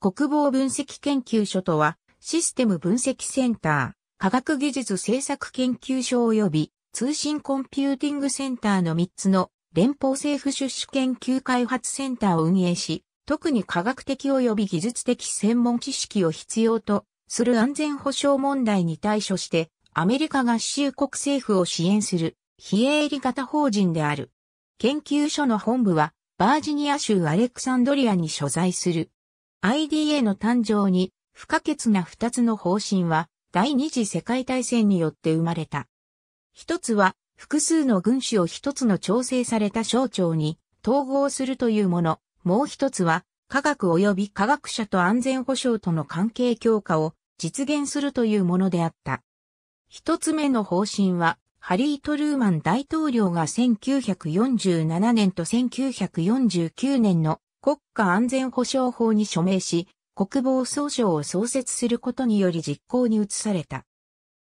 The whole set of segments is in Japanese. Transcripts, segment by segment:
国防分析研究所とは、システム分析センター、科学技術政策研究所及び通信コンピューティングセンターの3つの連邦政府出資研究開発センターを運営し、特に科学的及び技術的専門知識を必要とする安全保障問題に対処して、アメリカ合衆国政府を支援する非営利型法人である。研究所の本部は、バージニア州アレクサンドリアに所在する。IDA の誕生に不可欠な二つの方針は第二次世界大戦によって生まれた。一つは複数の軍種を一つの調整された省庁に統合するというもの、もう一つは科学及び科学者と安全保障との関係強化を実現するというものであった。一つ目の方針は、ハリー・トルーマン大統領が1947年と1949年の国家安全保障法に署名し、国防総省を創設することにより実行に移された。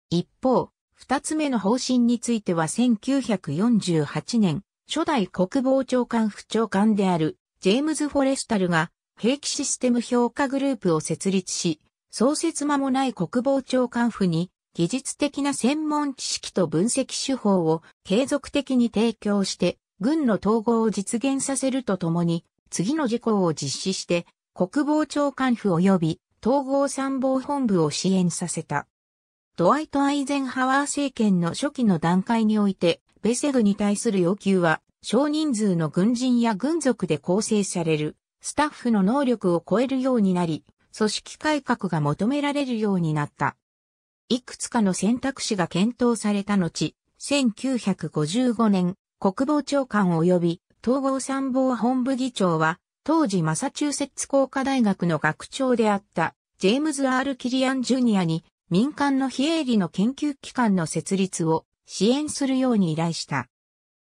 一方、二つ目の方針については1948年、初代国防長官副長官であるジェームズ・フォレスタルが兵器システム評価グループを設立し、創設間もない国防長官府に技術的な専門知識と分析手法を継続的に提供して軍の統合を実現させるとともに次の事項を実施して、国防長官府及び統合参謀本部を支援させた。ドワイト・アイゼンハワー政権の初期の段階において、ベセグに対する要求は、少人数の軍人や軍属で構成される、スタッフの能力を超えるようになり、組織改革が求められるようになった。いくつかの選択肢が検討された後、1955年、国防長官及び統合参謀本部議長は、当時マサチューセッツ工科大学の学長であった、ジェームズ・アール・キリアン・ジュニアに、民間の非営利の研究機関の設立を支援するように依頼した。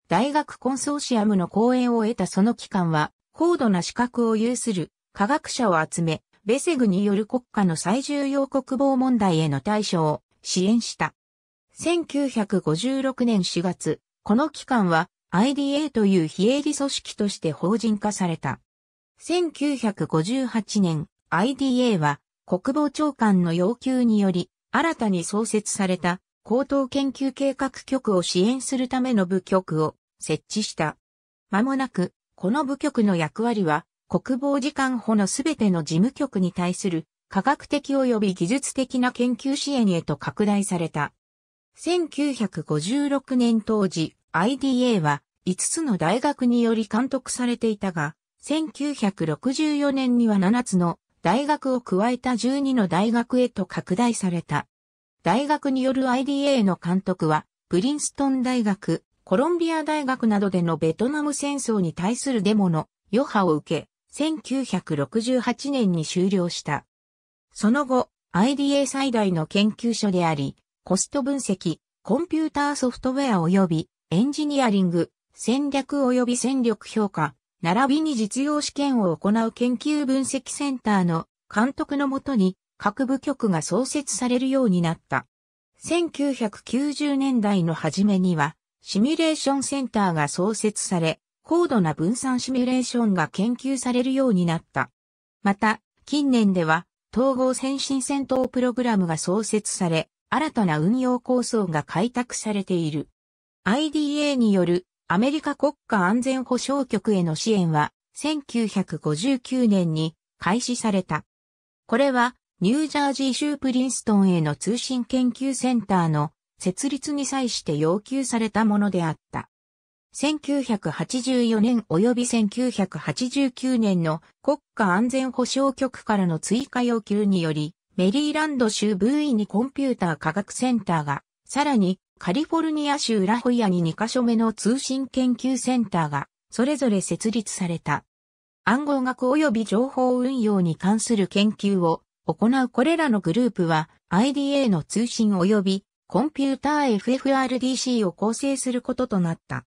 大学コンソーシアムの講演を得たその機関は、高度な資格を有する科学者を集め、ベセグによる国家の最重要国防問題への対処を支援した。1956年4月、この機関は IDA という非営利組織として法人化された。1958年、IDA は国防長官の要求により、新たに創設された高等研究計画局を支援するための部局を設置した。間もなく、この部局の役割は、国防次官補のすべての事務局に対する科学的及び技術的な研究支援へと拡大された。1956年当時、IDA は5つの大学により監督されていたが、1964年には7つの大学を加えた12の大学へと拡大された。大学による IDA の監督は、プリンストン大学、コロンビア大学などでのベトナム戦争に対するデモの余波を受け、1968年に終了した。その後、IDA 最大の研究所であり、コスト分析、コンピューターソフトウェア及びエンジニアリング、戦略及び戦力評価、並びに実用試験を行う研究分析センターの監督のもとに各部局が創設されるようになった。1990年代の初めには、シミュレーションセンターが創設され、高度な分散シミュレーションが研究されるようになった。また、近年では、統合先進戦闘プログラムが創設され、新たな運用構想が開拓されている。IDA によるアメリカ国家安全保障局への支援は1959年に開始された。これはニュージャージー州プリンストンへの通信研究センターの設立に際して要求されたものであった。1984年及び1989年の国家安全保障局からの追加要求により、メリーランド州ブーイにコンピューター科学センターがさらに、カリフォルニア州ラホイアに2カ所目の通信研究センターが、それぞれ設立された。暗号学及び情報運用に関する研究を行うこれらのグループは IDA の通信及びコンピューター FFRDC を構成することとなった。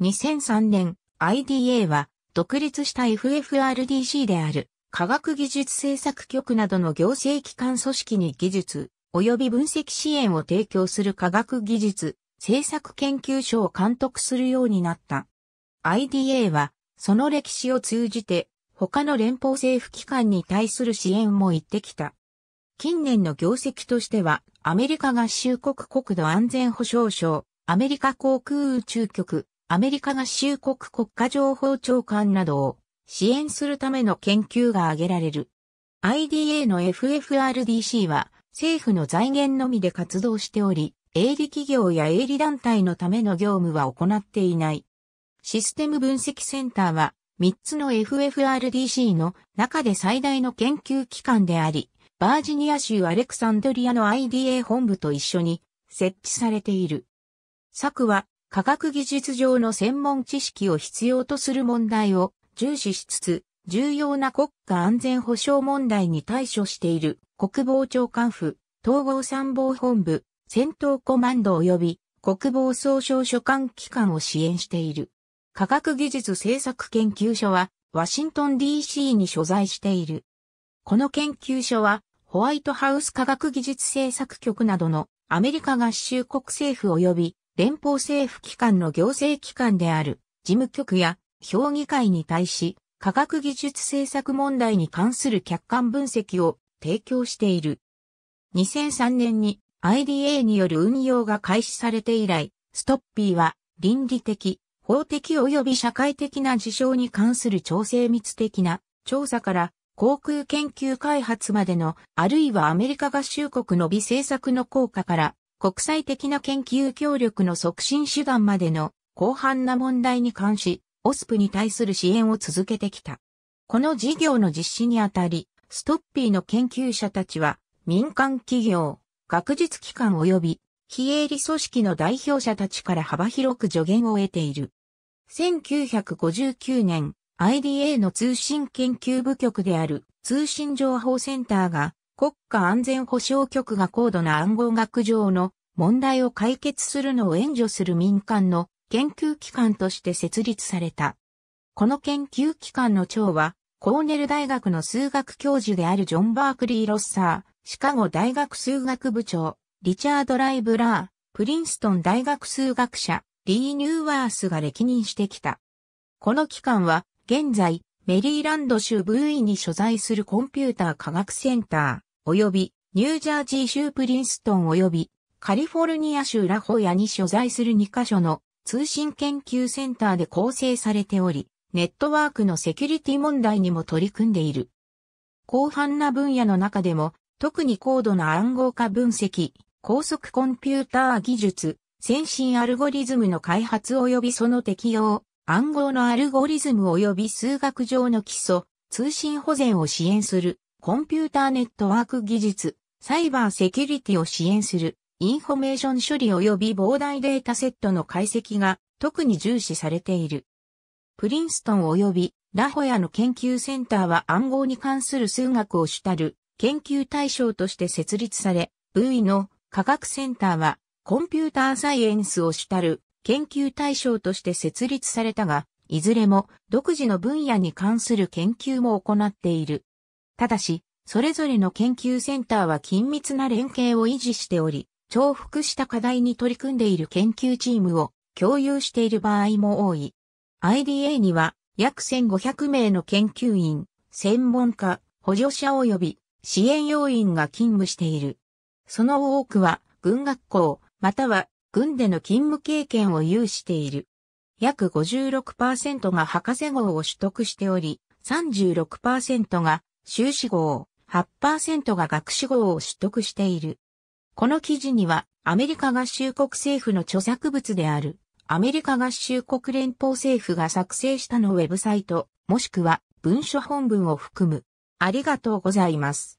2003年 IDA は独立した FFRDC である科学技術政策局などの行政機関組織に技術、及び分析支援を提供する科学技術、政策研究所を監督するようになった。IDA は、その歴史を通じて、他の連邦政府機関に対する支援も行ってきた。近年の業績としては、アメリカ合衆国国土安全保障省、アメリカ航空宇宙局、アメリカ合衆国国家情報長官などを支援するための研究が挙げられる。IDA の FFRDC は、政府の財源のみで活動しており、営利企業や営利団体のための業務は行っていない。システム分析センターは、3つの FFRDC の中で最大の研究機関であり、バージニア州アレクサンドリアの IDA 本部と一緒に設置されている。策は科学技術上の専門知識を必要とする問題を重視しつつ、重要な国家安全保障問題に対処している国防長官府、統合参謀本部、戦闘コマンド及び国防総省所管機関を支援している。科学技術政策研究所は、ワシントン DC に所在している。この研究所は、ホワイトハウス科学技術政策局などのアメリカ合衆国政府及び連邦政府機関の行政機関である事務局や評議会に対し科学技術政策問題に関する客観分析を提供している。2003年に IDA による運用が開始されて以来、ストッピーは倫理的、法的及び社会的な事象に関する調整密的な調査から航空研究開発までの、あるいはアメリカ合衆国の美政策の効果から国際的な研究協力の促進手段までの広範な問題に関し、オスプに対する支援を続けてきた。この事業の実施にあたり、ストッピーの研究者たちは、民間企業、学術機関及び、非営利組織の代表者たちから幅広く助言を得ている。1959年、IDA の通信研究部局である通信情報センターが国家安全保障局が高度な暗号学上の問題を解決するのを援助する民間の研究機関として設立された。この研究機関の長はコーネル大学の数学教授であるジョン・バークリー・ロッサー、シカゴ大学数学部長、リチャード・ライブラー、プリンストン大学数学者、リー・ニューワースが歴任してきた。この機関は、現在、メリーランド州ブーイに所在するコンピューター科学センター、及び、ニュージャージー州プリンストン及び、カリフォルニア州ラホヤに所在する2カ所の通信研究センターで構成されており、ネットワークのセキュリティ問題にも取り組んでいる。広範な分野の中でも、特に高度な暗号化分析、高速コンピューター技術、先進アルゴリズムの開発及びその適用、暗号のアルゴリズム及び数学上の基礎、通信保全を支援する、コンピューターネットワーク技術、サイバーセキュリティを支援する、インフォメーション処理及び膨大データセットの解析が特に重視されている。プリンストン及びラホヤの研究センターは暗号に関する数学を主たる研究対象として設立され、V の科学センターはコンピューターサイエンスを主たる研究対象として設立されたが、いずれも独自の分野に関する研究も行っている。ただし、それぞれの研究センターは緊密な連携を維持しており、重複した課題に取り組んでいる研究チームを共有している場合も多い。IDA には約1500名の研究員、専門家、補助者及び支援要員が勤務している。その多くは軍学校、または軍での勤務経験を有している。約56%が博士号を取得しており、36%が修士号、8%が学士号を取得している。この記事にはアメリカ合衆国政府の著作物であるアメリカ合衆国連邦政府が作成したのウェブサイト、もしくは文書本文を含む。ありがとうございます。